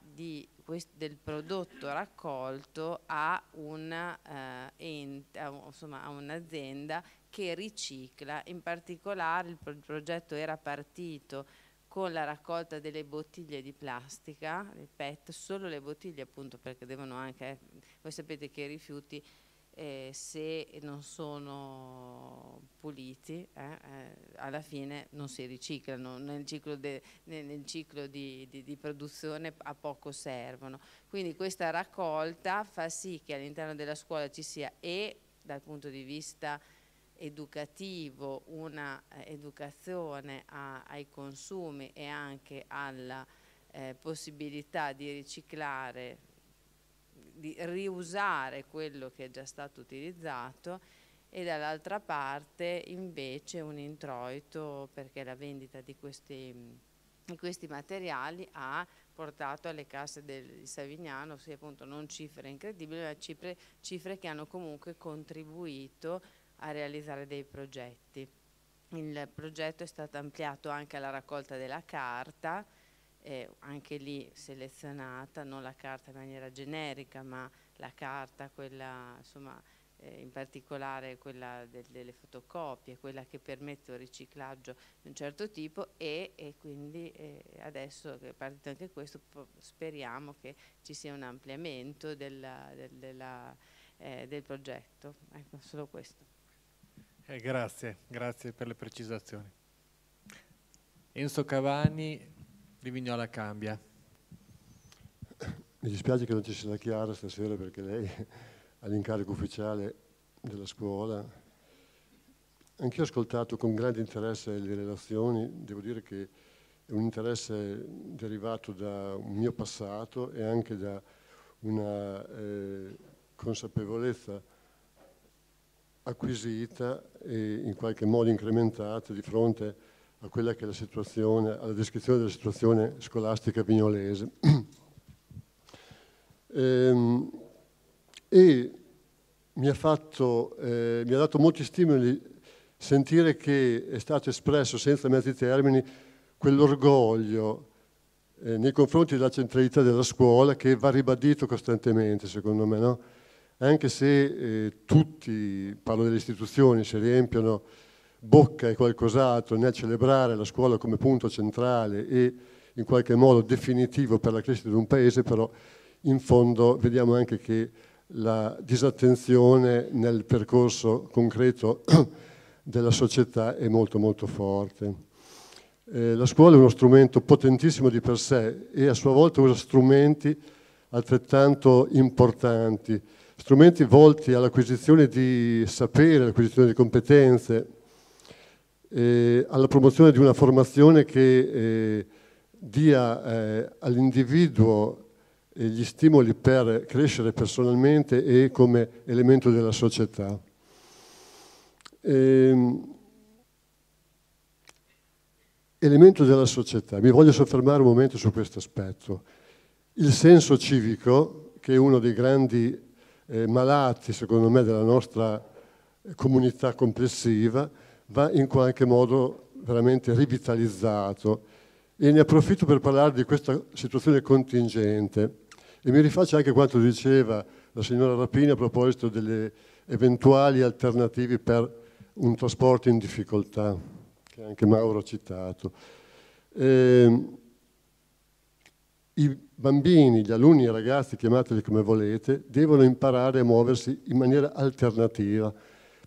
Di, del prodotto raccolto a eh, un'azienda eh, un che ricicla, in particolare il, pro progetto era partito con la raccolta delle bottiglie di plastica, le PET, solo le bottiglie appunto perché devono anche, eh, voi sapete che i rifiuti eh, se non sono puliti, eh, eh, alla fine non si riciclano, nel ciclo, de, nel, nel ciclo di, di, di, produzione a poco servono. Quindi questa raccolta fa sì che all'interno della scuola ci sia e dal punto di vista educativo un'educazione eh, ai consumi e anche alla eh, possibilità di riciclare di riusare quello che è già stato utilizzato e dall'altra parte invece un introito perché la vendita di questi, di questi materiali ha portato alle casse del Savignano, sì, appunto non cifre incredibili, ma cifre, cifre che hanno comunque contribuito a realizzare dei progetti. Il progetto è stato ampliato anche alla raccolta della carta, eh, anche lì selezionata, non la carta in maniera generica, ma la carta, quella insomma, eh, in particolare quella del, delle fotocopie, quella che permette un riciclaggio di un certo tipo e, e quindi eh, adesso che è partito anche questo speriamo che ci sia un ampliamento della, del, della, eh, del progetto. Ecco, solo questo. Eh, grazie, grazie per le precisazioni. Enzo Cavani, di Vignola cambia. Mi dispiace che non ci sia Chiara stasera perché lei ha l'incarico ufficiale della scuola. Anch'io ho ascoltato con grande interesse le relazioni, devo dire che è un interesse derivato da un mio passato e anche da una eh, consapevolezza acquisita e in qualche modo incrementata di fronte a a quella che è la situazione, alla descrizione della situazione scolastica vignolese. Ehm, e, mi, ha fatto, eh, mi ha dato molti stimoli sentire che è stato espresso senza mezzi termini quell'orgoglio eh, nei confronti della centralità della scuola che va ribadito costantemente, secondo me, no? anche se eh, tutti, parlo delle istituzioni, si riempiono Bocca e qualcos'altro nel celebrare la scuola come punto centrale e in qualche modo definitivo per la crescita di un paese, però in fondo vediamo anche che la disattenzione nel percorso concreto della società è molto molto forte. Eh, la scuola è uno strumento potentissimo di per sé e a sua volta usa strumenti altrettanto importanti, strumenti volti all'acquisizione di sapere, all'acquisizione di competenze, eh, alla promozione di una formazione che eh, dia eh, all'individuo eh, gli stimoli per crescere personalmente e come elemento della società. Ehm, elemento della società, mi voglio soffermare un momento su questo aspetto. Il senso civico, che è uno dei grandi eh, malati, secondo me, della nostra eh, comunità complessiva, va in qualche modo veramente rivitalizzato. E ne approfitto per parlare di questa situazione contingente e mi rifaccio anche a quanto diceva la signora Rapini a proposito delle eventuali alternative per un trasporto in difficoltà, che anche Mauro ha citato. Eh, I bambini, gli alunni, e i ragazzi, chiamateli come volete, devono imparare a muoversi in maniera alternativa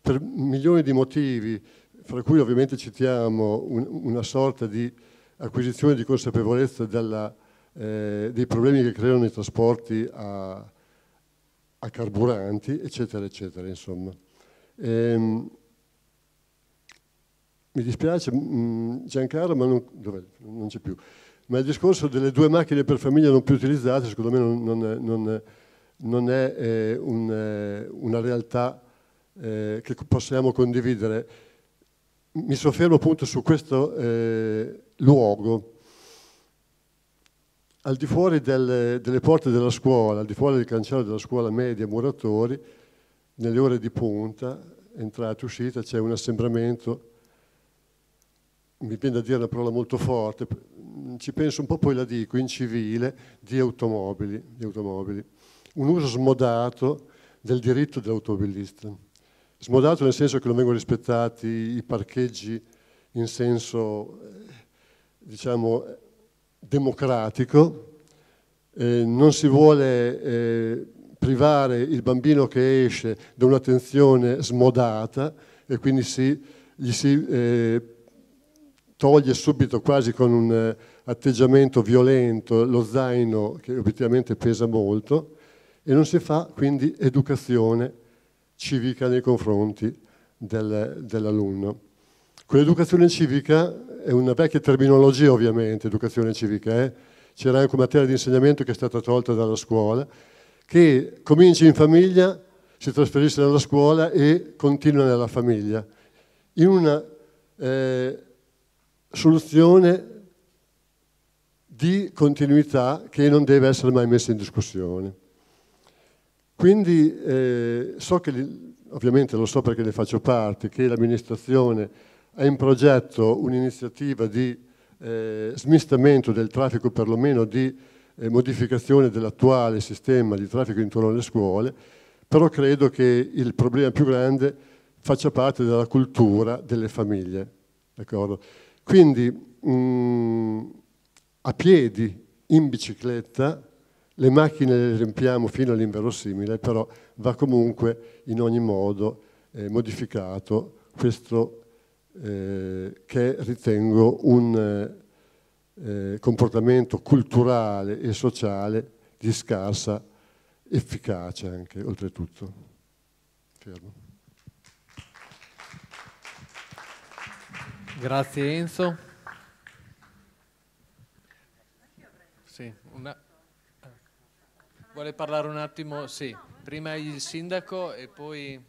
per milioni di motivi, fra cui ovviamente citiamo un, una sorta di acquisizione di consapevolezza della, eh, dei problemi che creano i trasporti a, a carburanti, eccetera, eccetera, insomma. Ehm, mi dispiace mm, Giancarlo, ma non, non c'è più. Ma il discorso delle due macchine per famiglia non più utilizzate, secondo me, non, non, non, non è eh, un, eh, una realtà eh, che possiamo condividere mi soffermo appunto su questo eh, luogo. Al di fuori del, delle porte della scuola, al di fuori del cancello della scuola media Muratori, nelle ore di punta, entrata e uscita, c'è un assembramento, mi viene da dire una parola molto forte, ci penso un po' poi la dico, incivile, di automobili, di automobili. un uso smodato del diritto dell'automobilista smodato nel senso che non vengono rispettati i parcheggi in senso eh, diciamo democratico, eh, non si vuole eh, privare il bambino che esce da un'attenzione smodata e quindi si, gli si eh, toglie subito quasi con un eh, atteggiamento violento lo zaino che obiettivamente pesa molto e non si fa quindi educazione civica nei confronti del, dell'alunno. Quell'educazione civica è una vecchia terminologia ovviamente, educazione civica, eh? c'era anche una materia di insegnamento che è stata tolta dalla scuola, che comincia in famiglia, si trasferisce nella scuola e continua nella famiglia, in una eh, soluzione di continuità che non deve essere mai messa in discussione. Quindi eh, so che, ovviamente lo so perché ne faccio parte, che l'amministrazione ha in progetto un'iniziativa di eh, smistamento del traffico, perlomeno di eh, modificazione dell'attuale sistema di traffico intorno alle scuole, però credo che il problema più grande faccia parte della cultura delle famiglie. Quindi mh, mm, a piedi, in bicicletta, le macchine le riempiamo fino all'inverosimile, però va comunque in ogni modo eh, modificato questo eh, che ritengo un eh, eh comportamento culturale e sociale di scarsa efficacia anche oltretutto. Fermo. Grazie Enzo. Sì, una... Vuole parlare un attimo? Sì, prima il sindaco e poi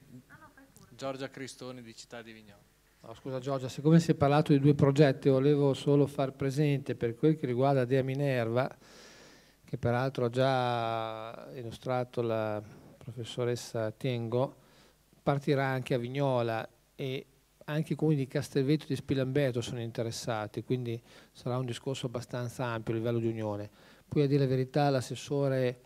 Giorgia Cristoni di Città di Vignola. No, scusa Giorgia, siccome si è parlato di due progetti, volevo solo far presente per quel che riguarda Dea Minerva, che peraltro ha già illustrato la professoressa Tengo, partirà anche a Vignola e anche i comuni di Castelvetto e di Spilamberto sono interessati, quindi sarà un discorso abbastanza ampio a livello di unione. Poi a dire la verità l'assessore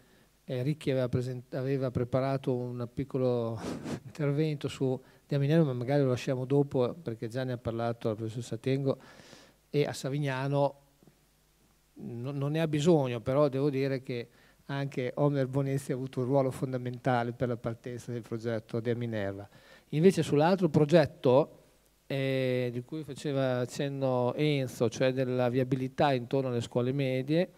eh, Ricchi aveva, aveva, preparato un piccolo intervento su Diaminello, ma magari lo lasciamo dopo perché già ne ha parlato la professoressa Tengo e a Savignano no, non ne ha bisogno, però devo dire che anche Omer Bonezzi ha avuto un ruolo fondamentale per la partenza del progetto di Minerva. Invece sull'altro progetto eh, di cui faceva accenno Enzo, cioè della viabilità intorno alle scuole medie,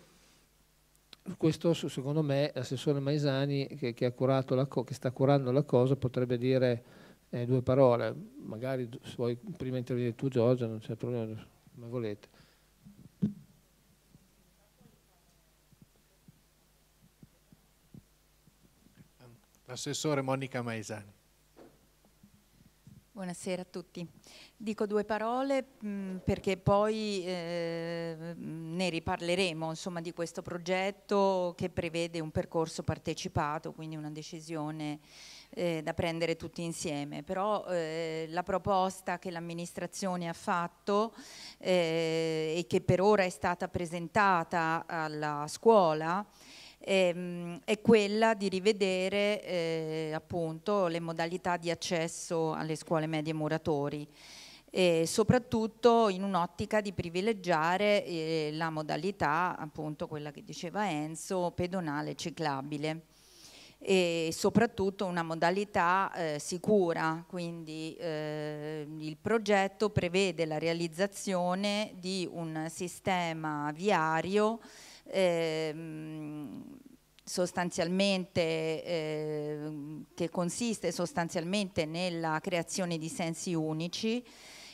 questo secondo me l'assessore Maisani che, che, che, sta curando la cosa potrebbe dire eh, due parole, magari se vuoi prima intervenire tu Giorgia, non c'è problema, come volete. L'assessore Monica Maisani. Buonasera a tutti. Dico due parole mh, mm, perché poi eh, ne riparleremo insomma, di questo progetto che prevede un percorso partecipato, quindi una decisione eh, da prendere tutti insieme. Però eh, la proposta che l'amministrazione ha fatto eh, e che per ora è stata presentata alla scuola Ehm, è quella di rivedere eh, appunto le modalità di accesso alle scuole medie muratori e soprattutto in un'ottica di privilegiare eh, la modalità appunto quella che diceva Enzo pedonale ciclabile e soprattutto una modalità eh, sicura, quindi eh, il progetto prevede la realizzazione di un sistema viario Ehm, sostanzialmente eh, che consiste sostanzialmente nella creazione di sensi unici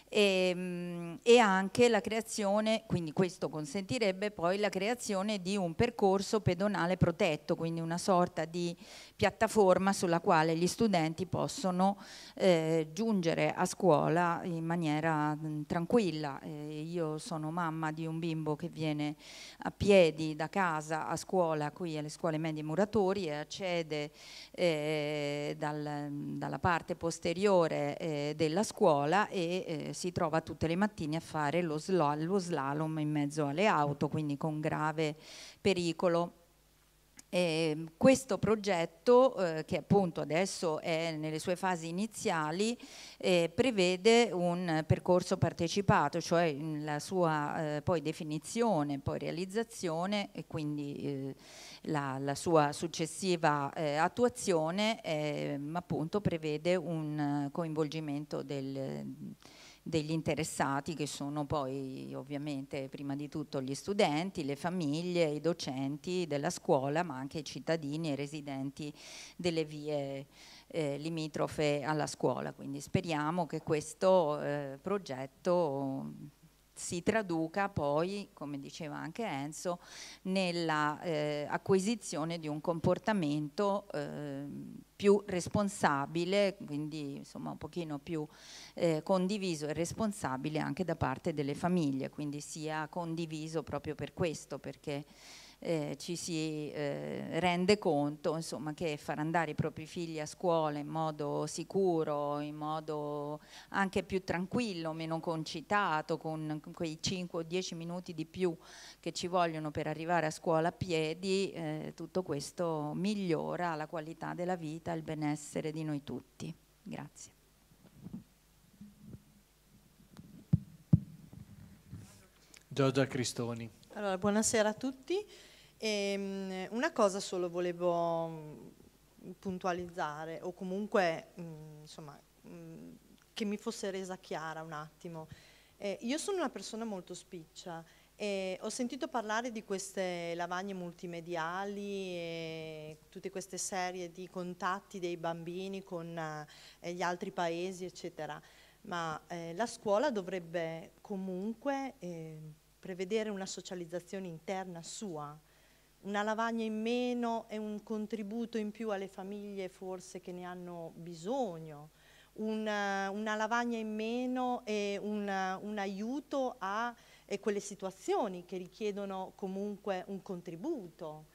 e, ehm, e, anche la creazione, quindi questo consentirebbe poi la creazione di un percorso pedonale protetto, quindi una sorta di piattaforma sulla quale gli studenti possono eh, giungere a scuola in maniera mh, mm, tranquilla. Eh, io sono mamma di un bimbo che viene a piedi da casa a scuola qui alle scuole medie muratori e accede eh, dal, mm, dalla parte posteriore eh, della scuola e eh, si trova tutte le mattine a fare lo, slalom in mezzo alle auto, quindi con grave pericolo eh, questo progetto, eh, che appunto adesso è nelle sue fasi iniziali, eh, prevede un percorso partecipato, cioè la sua eh, poi definizione, poi realizzazione e quindi eh, la, la, sua successiva eh, attuazione ehm, appunto prevede un coinvolgimento del degli interessati che sono poi ovviamente prima di tutto gli studenti, le famiglie, i docenti della scuola ma anche i cittadini e i residenti delle vie eh, limitrofe alla scuola. Quindi speriamo che questo eh, progetto si traduca poi, come diceva anche Enzo, nella eh, acquisizione di un comportamento eh, più responsabile, quindi insomma un pochino più eh, condiviso e responsabile anche da parte delle famiglie, quindi sia condiviso proprio per questo, perché eh, ci si eh, rende conto insomma, che far andare i propri figli a scuola in modo sicuro, in modo anche più tranquillo, meno concitato, con quei 5 o 10 minuti di più che ci vogliono per arrivare a scuola a piedi, eh, tutto questo migliora la qualità della vita, e il benessere di noi tutti. Grazie. Giorgia Cristoni. Allora, buonasera a tutti. E, ehm, una cosa solo volevo mm, puntualizzare o comunque mh, mm, insomma, mh, mm, che mi fosse resa chiara un attimo. Eh, io sono una persona molto spiccia e ho sentito parlare di queste lavagne multimediali e tutte queste serie di contatti dei bambini con eh, gli altri paesi, eccetera. Ma eh, la scuola dovrebbe comunque ehm, prevedere una socializzazione interna sua, una lavagna in meno e un contributo in più alle famiglie forse che ne hanno bisogno, una, eh, una lavagna in meno e un, eh, un aiuto a eh, quelle situazioni che richiedono comunque un contributo.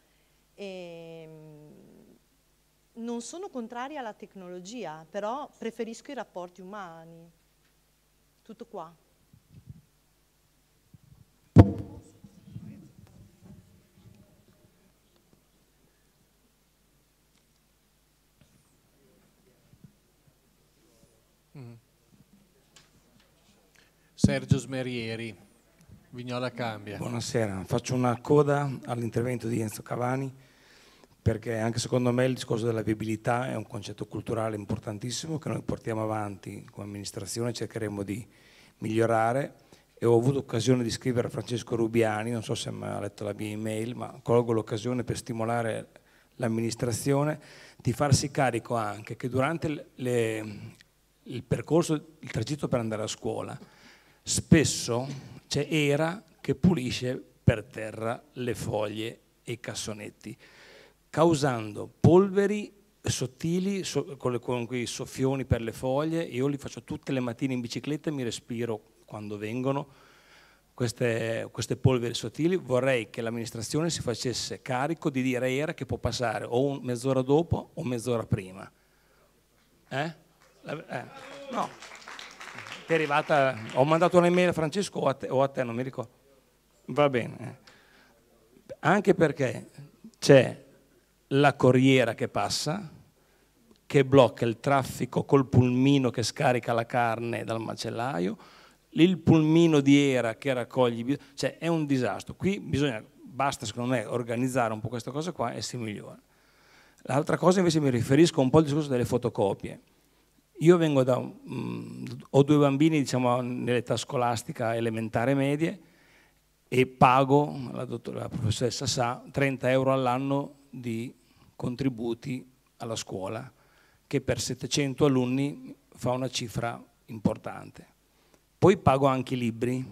E, ehm, non sono contraria alla tecnologia, però preferisco i rapporti umani. Tutto qua. Mm-hmm. Sergio Smerieri, Vignola Cambia. Buonasera, faccio una coda all'intervento di Enzo Cavani perché anche secondo me il discorso della viabilità è un concetto culturale importantissimo che noi portiamo avanti come amministrazione, cercheremo di migliorare e ho avuto occasione di scrivere a Francesco Rubiani, non so se mi ha letto la mia email, ma colgo l'occasione per stimolare l'amministrazione di farsi carico anche che durante le, il percorso, il tragitto per andare a scuola, spesso c'è era che pulisce per terra le foglie e i cassonetti, causando polveri sottili so, con, con quei soffioni per le foglie. Io li faccio tutte le mattine in bicicletta e mi respiro quando vengono queste, queste polveri sottili. Vorrei che l'amministrazione si facesse carico di dire a era che può passare o un, mezz'ora dopo o mezz'ora prima. Eh? eh, no, è arrivata, ho mandato un'email a Francesco o a, te, o a te, non mi ricordo. Va bene. Eh. Anche perché c'è la corriera che passa, che blocca il traffico col pulmino che scarica la carne dal macellaio, il pulmino di era che raccoglie, cioè è un disastro. Qui bisogna, basta secondo me organizzare un po' questa cosa qua e si migliora. L'altra cosa invece mi riferisco un po' al discorso delle fotocopie. Io vengo da, mh, mm, ho due bambini diciamo, nell'età scolastica elementare e medie e pago, la, la professoressa sa, 30 euro all'anno di contributi alla scuola, che per 700 alunni fa una cifra importante. Poi pago anche i libri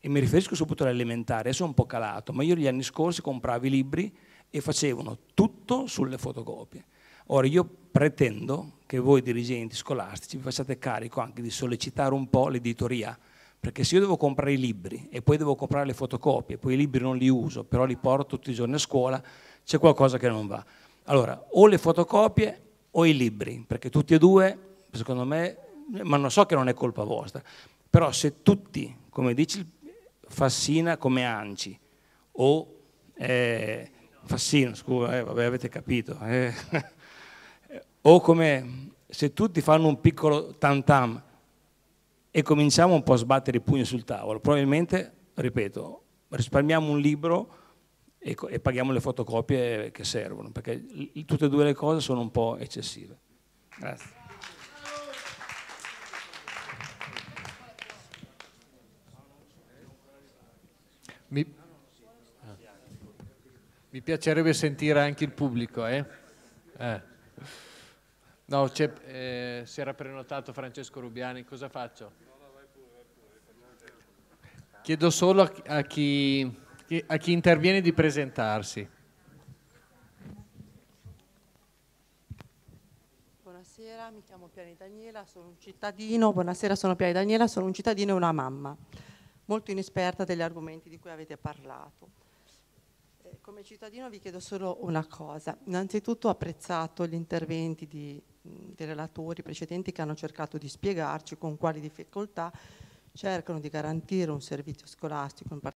e mi riferisco soprattutto all'elementare, adesso è un po' calato, ma io gli anni scorsi compravo i libri e facevano tutto sulle fotocopie Ora io pretendo che voi dirigenti scolastici vi facciate carico anche di sollecitare un po' l'editoria, perché se io devo comprare i libri e poi devo comprare le fotocopie, poi i libri non li uso, però li porto tutti i giorni a scuola, c'è qualcosa che non va. Allora, o le fotocopie o i libri, perché tutti e due, secondo me, ma non so che non è colpa vostra, però se tutti, come dice Fassina come Anci, o eh, Fassino, scusa, eh, vabbè avete capito, eh. o come se tutti fanno un piccolo tam tam e cominciamo un po' a sbattere i pugni sul tavolo, probabilmente, ripeto, risparmiamo un libro e, e paghiamo le fotocopie che servono, perché tutte e due le cose sono un po' eccessive. Grazie. Mi, ah, mi piacerebbe sentire anche il pubblico, eh? eh. No, eh, si era prenotato Francesco Rubiani, cosa faccio? Chiedo solo a chi, a chi interviene di presentarsi. Buonasera, mi chiamo Piani Daniela, sono un cittadino, buonasera sono Piani Daniela, sono un cittadino e una mamma, molto inesperta degli argomenti di cui avete parlato. Eh, come cittadino vi chiedo solo una cosa, innanzitutto ho apprezzato gli interventi di dei relatori precedenti che hanno cercato di spiegarci con quali difficoltà cercano di garantire un servizio scolastico, in particolare